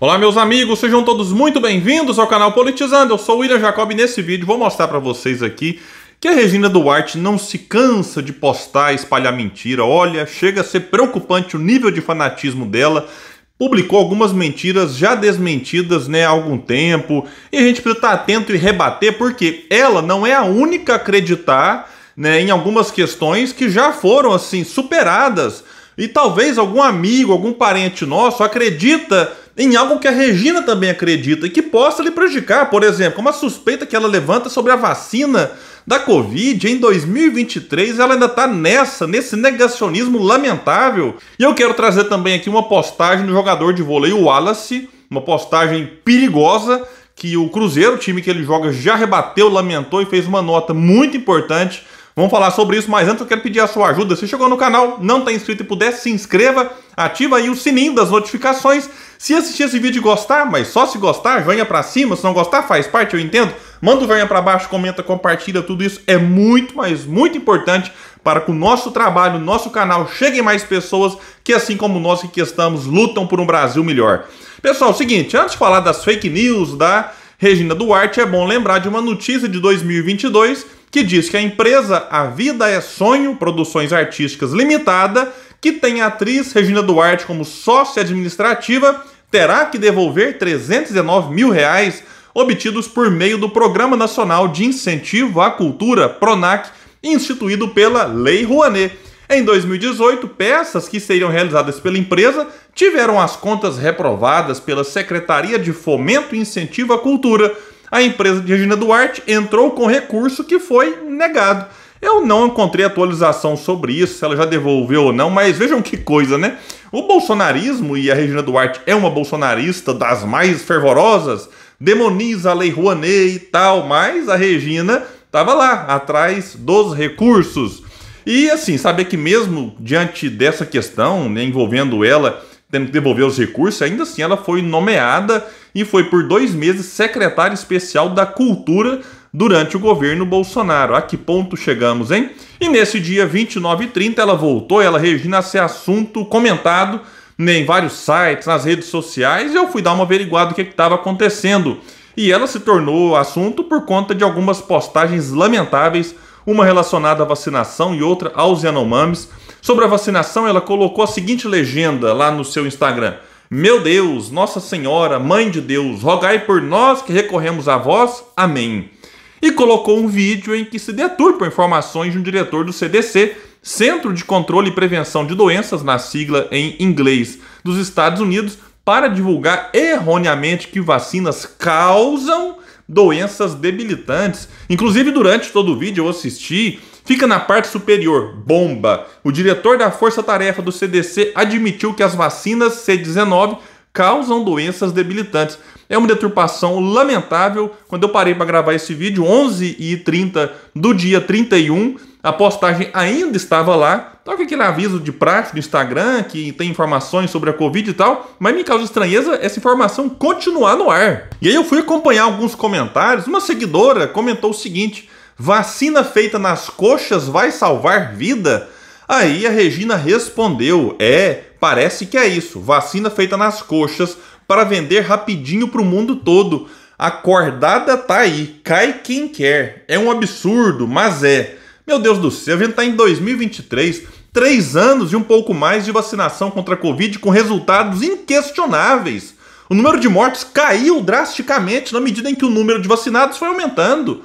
Olá meus amigos, sejam todos muito bem-vindos ao canal Politizando. Eu sou o William Jacob e nesse vídeo vou mostrar para vocês aqui que a Regina Duarte não se cansa de postar, espalhar mentira. Olha, chega a ser preocupante o nível de fanatismo dela. Publicou algumas mentiras já desmentidas né, há algum tempo. E a gente precisa estar atento e rebater, porque ela não é a única a acreditar né, em algumas questões que já foram assim superadas. E talvez algum amigo, algum parente nosso acredita em algo que a Regina também acredita e que possa lhe prejudicar, por exemplo, uma suspeita que ela levanta sobre a vacina da Covid em 2023, ela ainda está nessa, nesse negacionismo lamentável. E eu quero trazer também aqui uma postagem do jogador de vôlei Wallace, uma postagem perigosa que o Cruzeiro, o time que ele joga, já rebateu, lamentou e fez uma nota muito importante. Vamos falar sobre isso, mas antes eu quero pedir a sua ajuda. Se chegou no canal, não está inscrito e puder, se inscreva, ativa aí o sininho das notificações se assistir esse vídeo e gostar, mas só se gostar, venha para cima. Se não gostar, faz parte, eu entendo. Manda o venha para baixo, comenta, compartilha, tudo isso é muito, mas muito importante para que o nosso trabalho, o nosso canal cheguem mais pessoas que, assim como nós que estamos, lutam por um Brasil melhor. Pessoal, é o seguinte, antes de falar das fake news da Regina Duarte, é bom lembrar de uma notícia de 2022 que diz que a empresa A Vida é Sonho Produções Artísticas Limitada que tem a atriz Regina Duarte como sócia administrativa, terá que devolver 319 mil reais obtidos por meio do Programa Nacional de Incentivo à Cultura, PRONAC, instituído pela Lei Rouanet. Em 2018, peças que seriam realizadas pela empresa tiveram as contas reprovadas pela Secretaria de Fomento e Incentivo à Cultura. A empresa de Regina Duarte entrou com recurso que foi negado. Eu não encontrei atualização sobre isso, se ela já devolveu ou não, mas vejam que coisa, né? O bolsonarismo, e a Regina Duarte é uma bolsonarista das mais fervorosas, demoniza a Lei Rouanet e tal, mas a Regina estava lá, atrás dos recursos. E assim, saber que mesmo diante dessa questão, né, envolvendo ela tendo que devolver os recursos, ainda assim ela foi nomeada e foi por dois meses secretária especial da cultura durante o governo Bolsonaro. A que ponto chegamos, hein? E nesse dia 29 e 30 ela voltou, ela, Regina, a ser assunto comentado em vários sites, nas redes sociais, e eu fui dar uma averiguada do que é estava acontecendo. E ela se tornou assunto por conta de algumas postagens lamentáveis, uma relacionada à vacinação e outra aos Yanomamis. Sobre a vacinação, ela colocou a seguinte legenda lá no seu Instagram: Meu Deus, Nossa Senhora, Mãe de Deus, rogai por nós que recorremos a vós. Amém e colocou um vídeo em que se deturpam informações de um diretor do CDC, Centro de Controle e Prevenção de Doenças, na sigla em inglês, dos Estados Unidos, para divulgar erroneamente que vacinas causam doenças debilitantes. Inclusive, durante todo o vídeo eu assisti, fica na parte superior, bomba. O diretor da Força Tarefa do CDC admitiu que as vacinas C19 causam doenças debilitantes. É uma deturpação lamentável. Quando eu parei para gravar esse vídeo, 11h30 do dia 31, a postagem ainda estava lá. Toca tá aquele aviso de prática do Instagram que tem informações sobre a Covid e tal, mas me causa estranheza essa informação continuar no ar. E aí eu fui acompanhar alguns comentários. Uma seguidora comentou o seguinte: vacina feita nas coxas vai salvar vida? Aí a Regina respondeu: É, parece que é isso. Vacina feita nas coxas para vender rapidinho para o mundo todo. A cordada tá aí, cai quem quer. É um absurdo, mas é. Meu Deus do céu, a gente tá em 2023, três anos e um pouco mais de vacinação contra a Covid com resultados inquestionáveis. O número de mortes caiu drasticamente na medida em que o número de vacinados foi aumentando.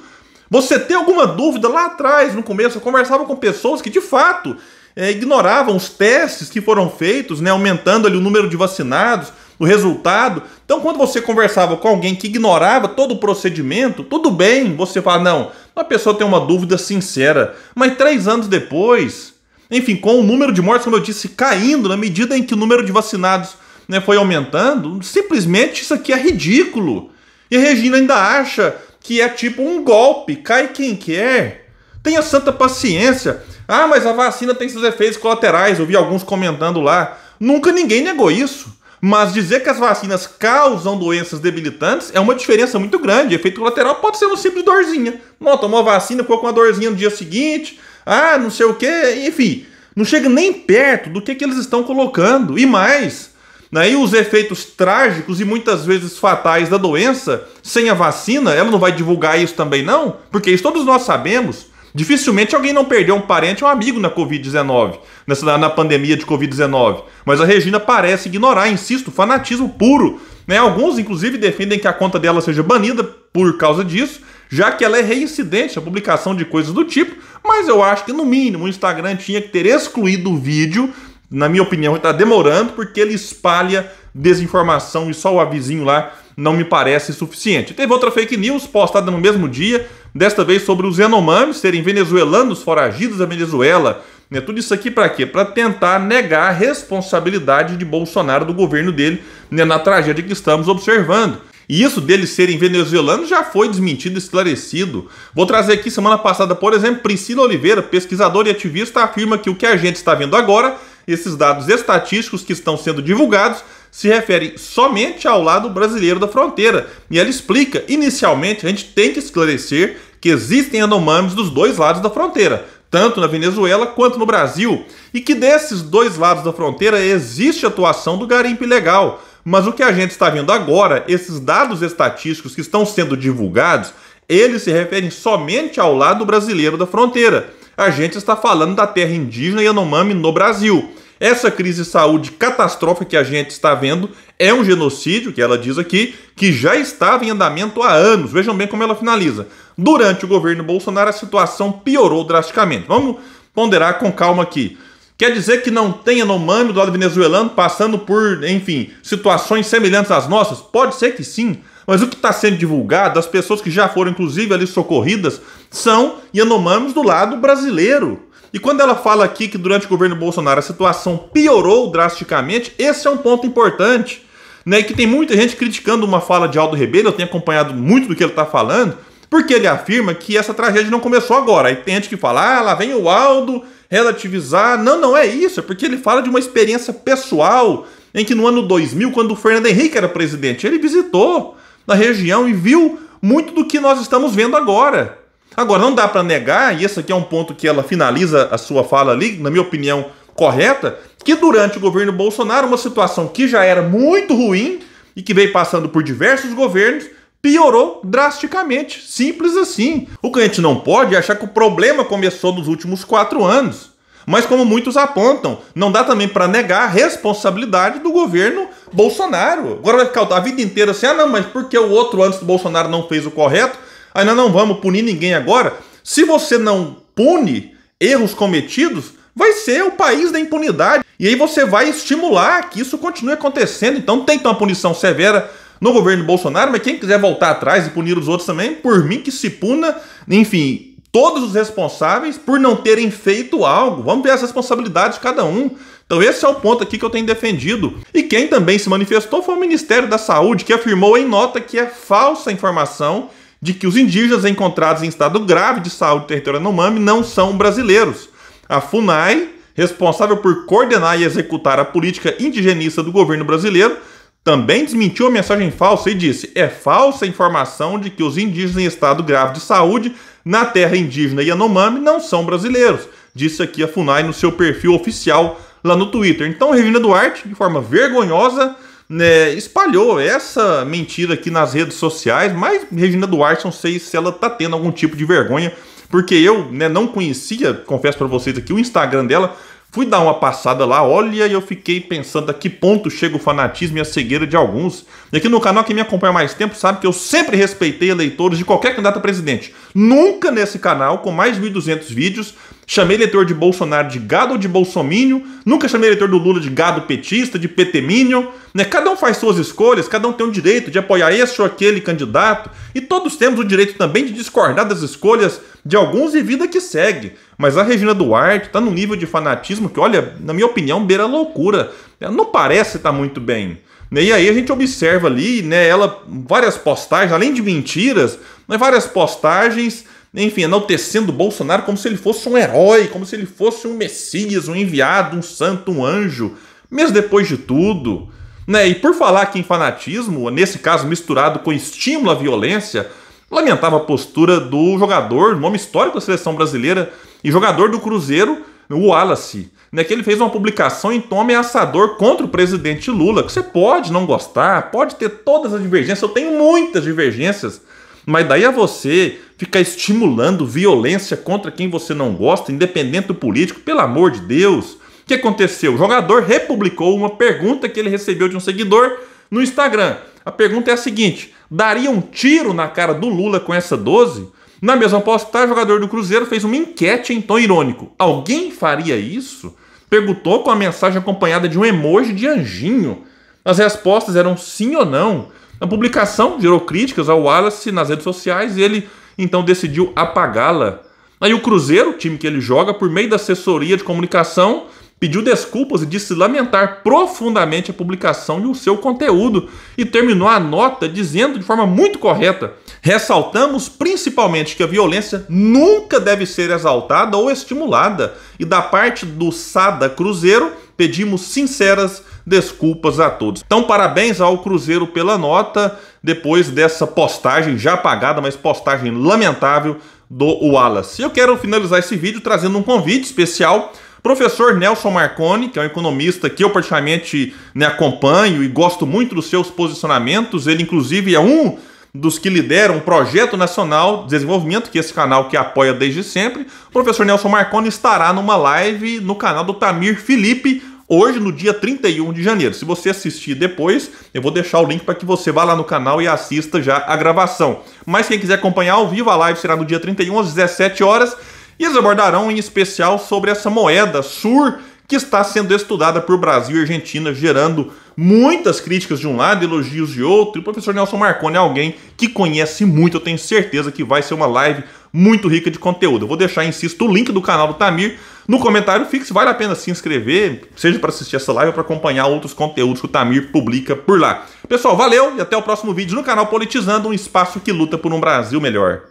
Você tem alguma dúvida lá atrás, no começo, eu conversava com pessoas que de fato é, ignoravam os testes que foram feitos, né, aumentando ali o número de vacinados, o resultado. Então, quando você conversava com alguém que ignorava todo o procedimento, tudo bem, você fala, não, a pessoa tem uma dúvida sincera. Mas três anos depois, enfim, com o número de mortes, como eu disse, caindo na medida em que o número de vacinados né, foi aumentando, simplesmente isso aqui é ridículo. E a Regina ainda acha que é tipo um golpe, cai quem quer. É? Tenha santa paciência. Ah, mas a vacina tem seus efeitos colaterais, eu vi alguns comentando lá. Nunca ninguém negou isso. Mas dizer que as vacinas causam doenças debilitantes é uma diferença muito grande. Efeito colateral pode ser uma simples dorzinha. Não, tomou vacina, ficou com uma dorzinha no dia seguinte. Ah, não sei o que, enfim. Não chega nem perto do que, que eles estão colocando. E mais, né? E os efeitos trágicos e muitas vezes fatais da doença, sem a vacina, ela não vai divulgar isso também, não? Porque isso todos nós sabemos. Dificilmente alguém não perdeu um parente ou um amigo na Covid-19, nessa, na pandemia de Covid-19. Mas a Regina parece ignorar, insisto, fanatismo puro. Né? Alguns, inclusive, defendem que a conta dela seja banida por causa disso, já que ela é reincidente a publicação de coisas do tipo, mas eu acho que no mínimo o Instagram tinha que ter excluído o vídeo na minha opinião, está demorando porque ele espalha desinformação e só o avizinho lá não me parece suficiente. Teve outra fake news postada no mesmo dia, desta vez sobre os Yanomamis serem venezuelanos foragidos da Venezuela. Né? Tudo isso aqui para quê? Para tentar negar a responsabilidade de Bolsonaro, do governo dele, né? na tragédia que estamos observando. E isso deles serem venezuelanos já foi desmentido, esclarecido. Vou trazer aqui semana passada, por exemplo, Priscila Oliveira, pesquisadora e ativista, afirma que o que a gente está vendo agora esses dados estatísticos que estão sendo divulgados se referem somente ao lado brasileiro da fronteira. E ela explica, inicialmente, a gente tem que esclarecer que existem anomames dos dois lados da fronteira, tanto na Venezuela quanto no Brasil, e que desses dois lados da fronteira existe atuação do garimpo ilegal. Mas o que a gente está vendo agora, esses dados estatísticos que estão sendo divulgados, eles se referem somente ao lado brasileiro da fronteira a gente está falando da terra indígena Yanomami no Brasil. Essa crise de saúde catastrófica que a gente está vendo é um genocídio, que ela diz aqui, que já estava em andamento há anos. Vejam bem como ela finaliza. Durante o governo Bolsonaro, a situação piorou drasticamente. Vamos ponderar com calma aqui. Quer dizer que não tem Yanomami do lado venezuelano passando por, enfim, situações semelhantes às nossas? Pode ser que sim. Mas o que está sendo divulgado, as pessoas que já foram, inclusive, ali socorridas, são Yanomamis do lado brasileiro. E quando ela fala aqui que durante o governo Bolsonaro a situação piorou drasticamente, esse é um ponto importante. Né? E que tem muita gente criticando uma fala de Aldo Rebelo, eu tenho acompanhado muito do que ele está falando, porque ele afirma que essa tragédia não começou agora. Aí tem gente que fala, ah, lá vem o Aldo relativizar. Não, não é isso, é porque ele fala de uma experiência pessoal em que no ano 2000, quando o Fernando Henrique era presidente, ele visitou na região e viu muito do que nós estamos vendo agora. Agora, não dá para negar, e esse aqui é um ponto que ela finaliza a sua fala ali, na minha opinião, correta, que durante o governo Bolsonaro, uma situação que já era muito ruim e que veio passando por diversos governos, piorou drasticamente. Simples assim. O que a gente não pode é achar que o problema começou nos últimos quatro anos. Mas como muitos apontam, não dá também para negar a responsabilidade do governo Bolsonaro. Agora vai ficar a vida inteira assim, ah não, mas porque o outro antes do Bolsonaro não fez o correto, ainda não vamos punir ninguém agora. Se você não pune erros cometidos, vai ser o país da impunidade. E aí você vai estimular que isso continue acontecendo. Então tem que ter uma punição severa no governo Bolsonaro, mas quem quiser voltar atrás e punir os outros também, por mim que se puna, enfim, todos os responsáveis por não terem feito algo. Vamos ver as responsabilidades de cada um. Então esse é o ponto aqui que eu tenho defendido. E quem também se manifestou foi o Ministério da Saúde, que afirmou em nota que é falsa a informação de que os indígenas encontrados em estado grave de saúde territorial território Yanomami não são brasileiros. A FUNAI, responsável por coordenar e executar a política indigenista do governo brasileiro, também desmentiu a mensagem falsa e disse: é falsa a informação de que os indígenas em estado grave de saúde na terra indígena Yanomami não são brasileiros, disse aqui a FUNAI no seu perfil oficial lá no Twitter. Então, Regina Duarte, de forma vergonhosa, né, espalhou essa mentira aqui nas redes sociais, mas Regina Duarte, não sei se ela está tendo algum tipo de vergonha, porque eu né, não conhecia, confesso para vocês aqui, o Instagram dela, Fui dar uma passada lá, olha, e eu fiquei pensando a que ponto chega o fanatismo e a cegueira de alguns. E aqui no canal, quem me acompanha mais tempo sabe que eu sempre respeitei eleitores de qualquer candidato a presidente. Nunca nesse canal, com mais de 1.200 vídeos, chamei eleitor de Bolsonaro de gado ou de bolsomínio, nunca chamei eleitor do Lula de gado petista, de petemínio. Né? Cada um faz suas escolhas, cada um tem o direito de apoiar esse ou aquele candidato, e todos temos o direito também de discordar das escolhas de alguns e vida que segue. Mas a Regina Duarte está num nível de fanatismo que, olha, na minha opinião, beira loucura. Ela não parece estar tá muito bem. Né, e aí a gente observa ali, né, ela várias postagens, além de mentiras, mas né, várias postagens, enfim, enaltecendo Bolsonaro como se ele fosse um herói, como se ele fosse um messias, um enviado, um santo, um anjo, mesmo depois de tudo. Né? E por falar aqui em fanatismo, nesse caso misturado com estímulo à violência, Lamentava a postura do jogador, nome histórico da seleção brasileira e jogador do Cruzeiro, o Wallace, né, que ele fez uma publicação em tom ameaçador contra o presidente Lula, que você pode não gostar, pode ter todas as divergências, eu tenho muitas divergências, mas daí a você ficar estimulando violência contra quem você não gosta, independente do político, pelo amor de Deus. O que aconteceu? O jogador republicou uma pergunta que ele recebeu de um seguidor no Instagram. A pergunta é a seguinte: daria um tiro na cara do Lula com essa 12? Na mesma postagem, o jogador do Cruzeiro fez uma enquete em tom irônico. Alguém faria isso? Perguntou com a mensagem acompanhada de um emoji de anjinho. As respostas eram sim ou não. A publicação gerou críticas ao Wallace nas redes sociais e ele então decidiu apagá-la. Aí o Cruzeiro, o time que ele joga, por meio da assessoria de comunicação, pediu desculpas e disse lamentar profundamente a publicação e o seu conteúdo e terminou a nota dizendo de forma muito correta: ressaltamos principalmente que a violência nunca deve ser exaltada ou estimulada e da parte do Sada Cruzeiro pedimos sinceras desculpas a todos. Então, parabéns ao Cruzeiro pela nota depois dessa postagem já apagada, mas postagem lamentável do Wallace. Eu quero finalizar esse vídeo trazendo um convite especial Professor Nelson Marconi, que é um economista que eu particularmente né, acompanho e gosto muito dos seus posicionamentos, ele inclusive é um dos que lideram o Projeto Nacional de Desenvolvimento, que é esse canal que apoia desde sempre. O professor Nelson Marconi estará numa live no canal do Tamir Felipe hoje, no dia 31 de janeiro. Se você assistir depois, eu vou deixar o link para que você vá lá no canal e assista já a gravação. Mas quem quiser acompanhar ao vivo, a live será no dia 31 às 17 horas. E eles abordarão em especial sobre essa moeda sur que está sendo estudada por Brasil e Argentina, gerando muitas críticas de um lado, elogios de outro. E o professor Nelson Marconi é alguém que conhece muito, eu tenho certeza que vai ser uma live muito rica de conteúdo. Eu vou deixar, insisto, o link do canal do Tamir no comentário fixo. Vale a pena se inscrever, seja para assistir essa live ou para acompanhar outros conteúdos que o Tamir publica por lá. Pessoal, valeu e até o próximo vídeo no canal Politizando, um espaço que luta por um Brasil melhor.